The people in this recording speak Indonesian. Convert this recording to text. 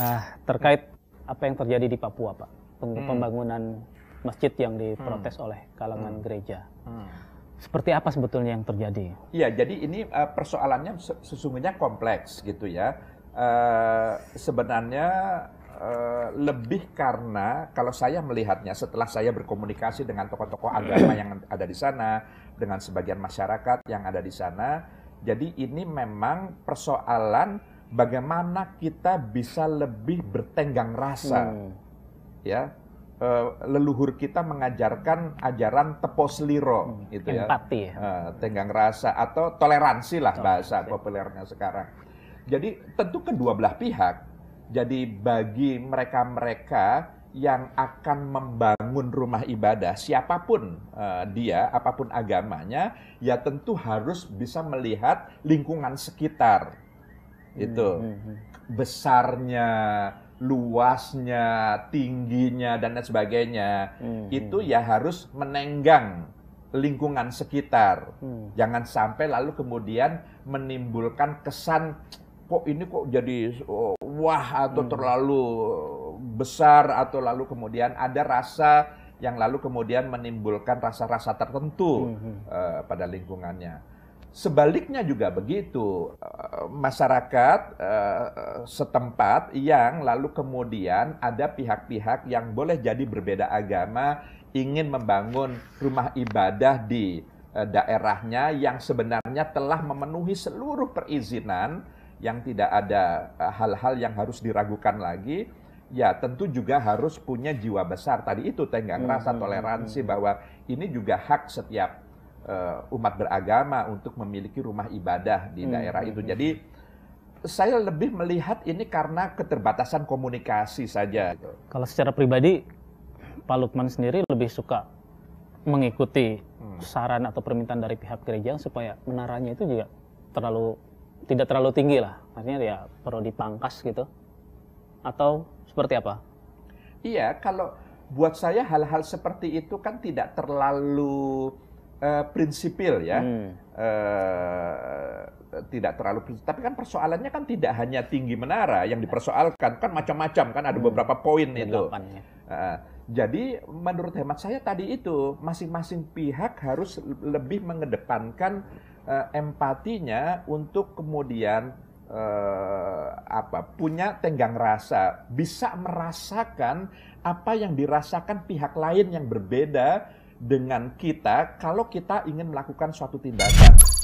uh, terkait apa yang terjadi di Papua, Pak. Hmm. Pembangunan hmm. masjid yang diprotes hmm. oleh kalangan hmm. gereja. Hmm. Seperti apa sebetulnya yang terjadi? Iya, jadi ini uh, persoalannya sesungguhnya kompleks gitu ya. Uh, sebenarnya uh, lebih karena kalau saya melihatnya setelah saya berkomunikasi dengan tokoh-tokoh agama yang ada di sana, dengan sebagian masyarakat yang ada di sana, jadi ini memang persoalan bagaimana kita bisa lebih bertenggang rasa. Hmm. Ya, eh, leluhur kita mengajarkan ajaran tepos liro, hmm. gitu ya. Empati. Eh, tenggang rasa atau toleransi lah bahasa populernya sekarang. Jadi tentu kedua belah pihak. Jadi bagi mereka-mereka yang akan membangun rumah ibadah, siapapun uh, dia, apapun agamanya, ya tentu harus bisa melihat lingkungan sekitar itu hmm, hmm, hmm. besarnya luasnya tingginya dan lain sebagainya itu ya harus menenggang lingkungan sekitar jangan sampai lalu kemudian menimbulkan kesan kok ini kok jadi oh, wah atau terlalu besar atau lalu kemudian ada rasa yang lalu kemudian menimbulkan rasa-rasa tertentu uh, pada lingkungannya Sebaliknya juga begitu, eh, masyarakat eh, setempat yang lalu kemudian ada pihak-pihak yang boleh jadi berbeda agama ingin membangun rumah ibadah di eh, daerahnya yang sebenarnya telah memenuhi seluruh perizinan yang tidak ada hal-hal yang harus diragukan lagi ya tentu juga harus punya jiwa besar tadi itu tenggang rasa hmm, hmm, toleransi hmm. bahwa ini juga hak setiap uh, umat beragama untuk memiliki rumah ibadah di hmm, daerah hmm, itu. Hmm, Jadi saya lebih melihat ini karena keterbatasan komunikasi saja. Gitu. Kalau secara pribadi, Pak Lukman sendiri lebih suka mengikuti saran atau permintaan dari pihak gereja supaya menaranya itu juga terlalu tidak terlalu tinggi lah. Artinya ya perlu dipangkas gitu. Atau seperti apa? Iya, kalau buat saya hal-hal seperti itu kan tidak terlalu uh, prinsipil ya. Hmm. Uh, tidak terlalu prinsip. Tapi kan persoalannya kan tidak hanya tinggi menara yang dipersoalkan, kan macam-macam kan ada hmm. beberapa poin itu. Uh, jadi menurut hemat saya tadi itu masing-masing pihak harus lebih mengedepankan uh, empatinya untuk kemudian uh, apa punya tenggang rasa, bisa merasakan apa yang dirasakan pihak lain yang berbeda dengan kita kalau kita ingin melakukan suatu tindakan.